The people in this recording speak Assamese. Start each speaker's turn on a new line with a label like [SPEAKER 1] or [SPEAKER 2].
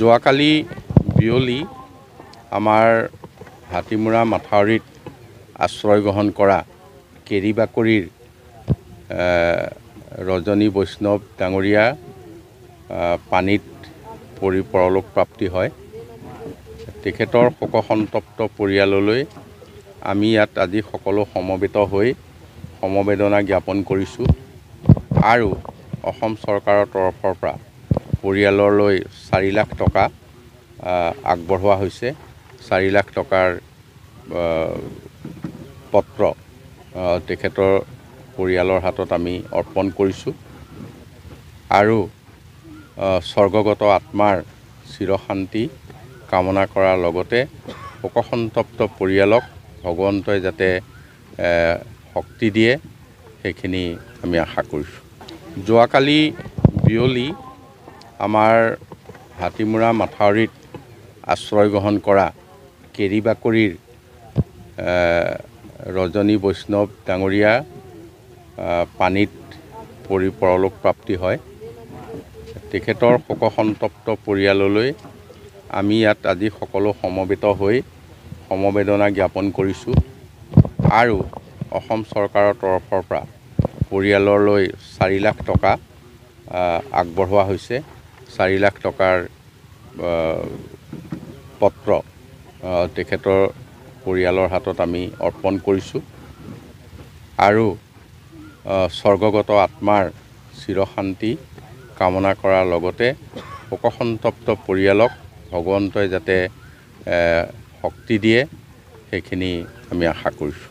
[SPEAKER 1] যোৱাকালি বিয়লি আমাৰ হাতীমুৰা মাথাউৰিত আশ্ৰয় গ্ৰহণ কৰা কেৰি বাকৰিৰ ৰজনী বৈষ্ণৱ ডাঙৰীয়া পানীত পৰি পৰলোক প্ৰাপ্তি হয় তেখেতৰ শোকসন্তপ্ত পৰিয়াললৈ আমি ইয়াত আজি সকলো সমবেত হৈ সমবেদনা জ্ঞাপন কৰিছোঁ আৰু অসম চৰকাৰৰ তৰফৰ পৰা পৰিয়াললৈ চাৰি লাখ টকা আগবঢ়োৱা হৈছে চাৰি লাখ টকাৰ পত্ৰ তেখেতৰ পৰিয়ালৰ হাতত আমি অৰ্পণ কৰিছোঁ আৰু স্বৰ্গগত আত্মাৰ চিৰশান্তি কামনা কৰাৰ লগতে শোকসন্তপ্ত পৰিয়ালক ভগৱন্তই যাতে শক্তি দিয়ে সেইখিনি আমি আশা কৰিছোঁ যোৱাকালি বিয়লি আমাৰ হাতীমুৰা মাথাউৰিত আশ্ৰয় গ্ৰহণ কৰা কেৰি বাকৰিৰ ৰজনী বৈষ্ণৱ ডাঙৰীয়া পানীত পৰি পৰলোক প্ৰাপ্তি হয় তেখেতৰ শোকসন্তপ্ত পৰিয়াললৈ আমি ইয়াত আজি সকলো সমবেত হৈ সমবেদনা জ্ঞাপন কৰিছোঁ আৰু অসম চৰকাৰৰ তৰফৰ পৰা পৰিয়াললৈ চাৰি লাখ টকা আগবঢ়োৱা হৈছে চাৰি লাখ টকাৰ পত্ৰ তেখেতৰ পৰিয়ালৰ হাতত আমি অৰ্পণ কৰিছোঁ আৰু স্বৰ্গগত আত্মাৰ চিৰশান্তি কামনা কৰাৰ লগতে শোকসন্তপ্ত পৰিয়ালক ভগৱন্তই যাতে শক্তি দিয়ে সেইখিনি আমি আশা কৰিছোঁ